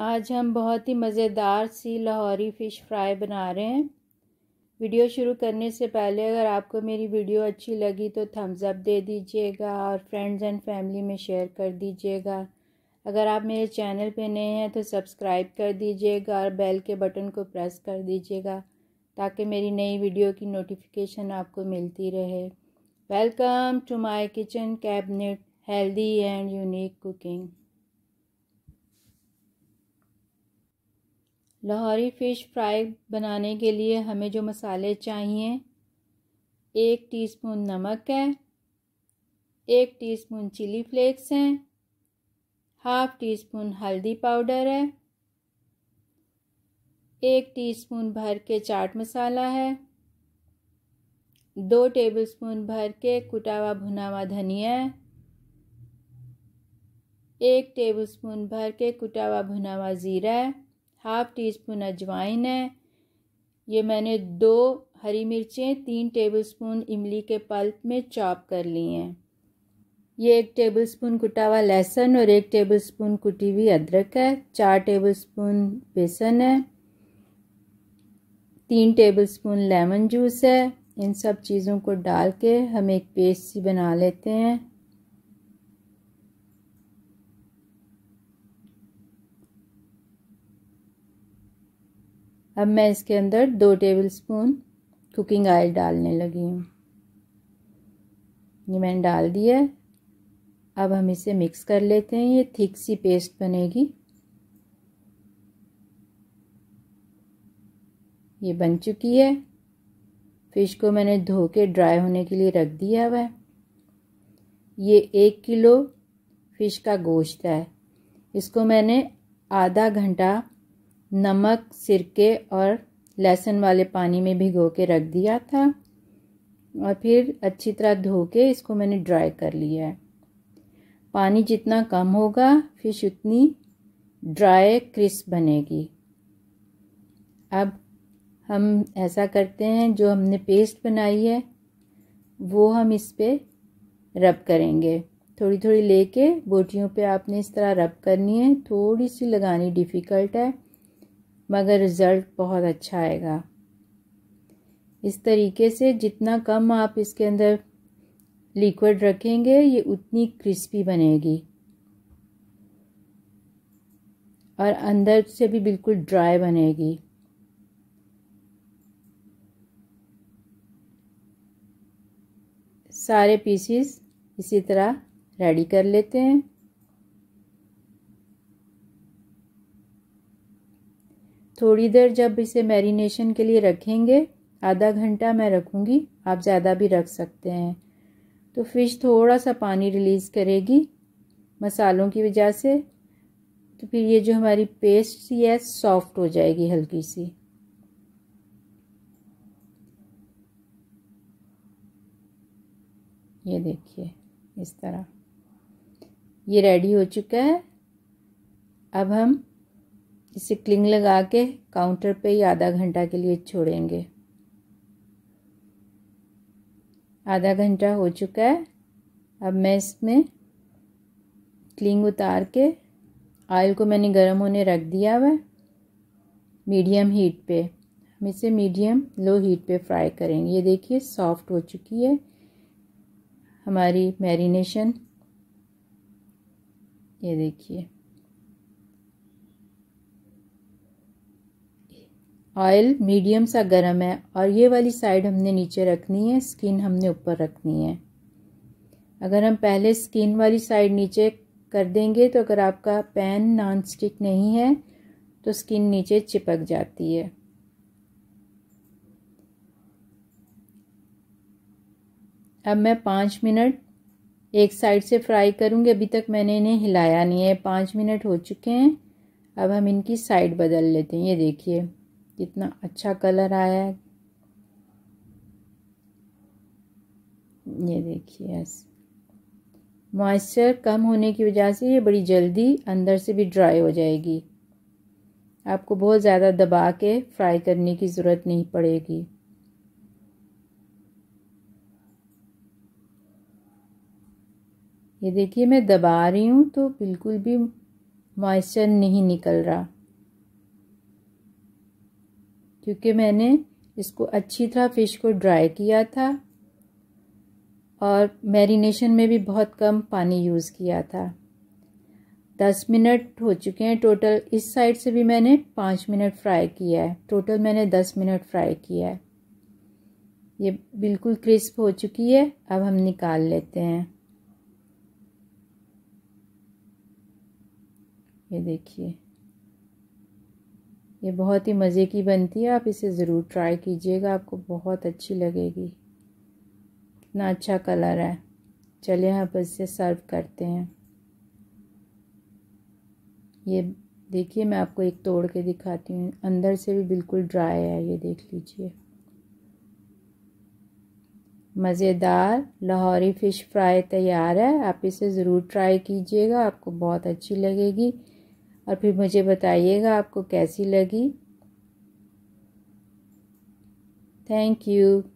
आज हम बहुत ही मज़ेदार सी लाहौरी फ़िश फ्राई बना रहे हैं वीडियो शुरू करने से पहले अगर आपको मेरी वीडियो अच्छी लगी तो थम्स अप दे दीजिएगा और फ्रेंड्स एंड फैमिली में शेयर कर दीजिएगा अगर आप मेरे चैनल पे नए हैं तो सब्सक्राइब कर दीजिएगा और बेल के बटन को प्रेस कर दीजिएगा ताकि मेरी नई वीडियो की नोटिफिकेशन आपको मिलती रहे welcome to my kitchen cabinet healthy and unique cooking Lahori fish fry बनाने के लिए हमें जो मसाले चाहिए एक टीस्पून नमक है एक टीस्पून चिली फ्लेक्स हैं हाफ टी स्पून हल्दी पाउडर है एक टीस्पून भर के चाट मसाला है दो टेबलस्पून भर के कुटा हुआ भुना हुआ धनिया है एक टेबलस्पून भर के कुटा हुआ भुना हुआ ज़ीरा है हाफ टी स्पून अजवाइन है ये मैंने दो हरी मिर्चें तीन टेबलस्पून इमली के पल्प में चॉप कर ली हैं ये एक टेबलस्पून कुटा हुआ लहसुन और एक टेबलस्पून कुटी हुई अदरक है चार टेबलस्पून बेसन है तीन टेबलस्पून लेमन जूस है इन सब चीज़ों को डाल के हम एक पेस्ट सी बना लेते हैं अब मैं इसके अंदर दो टेबल स्पून कुकिंग ऑयल डालने लगी हूँ ये मैंने डाल दिया है अब हम इसे मिक्स कर लेते हैं ये थिक सी पेस्ट बनेगी ये बन चुकी है फ़िश को मैंने धो के ड्राई होने के लिए रख दिया हुआ है ये एक किलो फ़िश का गोश्त है इसको मैंने आधा घंटा नमक सिरके और लहसुन वाले पानी में भिगो के रख दिया था और फिर अच्छी तरह धो के इसको मैंने ड्राई कर लिया है पानी जितना कम होगा फिश उतनी ड्राई क्रिस्प बनेगी अब हम ऐसा करते हैं जो हमने पेस्ट बनाई है वो हम इस पर रब करेंगे थोड़ी थोड़ी लेके बोटियों पे आपने इस तरह रब करनी है थोड़ी सी लगानी डिफ़िकल्ट है मगर रिज़ल्ट बहुत अच्छा आएगा इस तरीके से जितना कम आप इसके अंदर लिक्विड रखेंगे ये उतनी क्रिस्पी बनेगी और अंदर से भी बिल्कुल ड्राई बनेगी सारे पीसीस इसी तरह रेडी कर लेते हैं थोड़ी देर जब इसे मैरिनेशन के लिए रखेंगे आधा घंटा मैं रखूँगी आप ज़्यादा भी रख सकते हैं तो फ़िश थोड़ा सा पानी रिलीज़ करेगी मसालों की वजह से तो फिर ये जो हमारी पेस्ट सी है सॉफ्ट हो जाएगी हल्की सी ये देखिए इस तरह ये रेडी हो चुका है अब हम इसे क्लिंग लगा के काउंटर पे ही आधा घंटा के लिए छोड़ेंगे आधा घंटा हो चुका है अब मैं इसमें क्लिंग उतार के ऑयल को मैंने गर्म होने रख दिया हुआ मीडियम हीट पे हम इसे मीडियम लो हीट पे फ्राई करेंगे ये देखिए सॉफ्ट हो चुकी है हमारी मैरिनेशन ये देखिए ऑयल मीडियम सा गर्म है और ये वाली साइड हमने नीचे रखनी है स्किन हमने ऊपर रखनी है अगर हम पहले स्किन वाली साइड नीचे कर देंगे तो अगर आपका पैन नॉन स्टिक नहीं है तो स्किन नीचे चिपक जाती है अब मैं पाँच मिनट एक साइड से फ्राई करूँगी अभी तक मैंने इन्हें हिलाया नहीं है पाँच मिनट हो चुके हैं अब हम इनकी साइड बदल लेते हैं ये देखिए कितना अच्छा कलर आया है ये देखिए मॉइस्चर कम होने की वजह से ये बड़ी जल्दी अंदर से भी ड्राई हो जाएगी आपको बहुत ज़्यादा दबा के फ्राई करने की ज़रूरत नहीं पड़ेगी ये देखिए मैं दबा रही हूँ तो बिल्कुल भी मॉइस्चर नहीं निकल रहा क्योंकि मैंने इसको अच्छी तरह फ़िश को ड्राई किया था और मैरिनेशन में भी बहुत कम पानी यूज़ किया था दस मिनट हो चुके हैं टोटल इस साइड से भी मैंने पाँच मिनट फ्राई किया है टोटल मैंने दस मिनट फ्राई किया है ये बिल्कुल क्रिस्प हो चुकी है अब हम निकाल लेते हैं ये देखिए ये बहुत ही मज़े की बनती है आप इसे ज़रूर ट्राई कीजिएगा आपको बहुत अच्छी लगेगी इतना अच्छा कलर है चलिए हम इसे सर्व करते हैं ये देखिए मैं आपको एक तोड़ के दिखाती हूँ अंदर से भी बिल्कुल ड्राई है ये देख लीजिए मज़ेदार लाहौरी फ़िश फ्राई तैयार है आप इसे ज़रूर ट्राई कीजिएगा आपको बहुत अच्छी लगेगी और फिर मुझे बताइएगा आपको कैसी लगी थैंक यू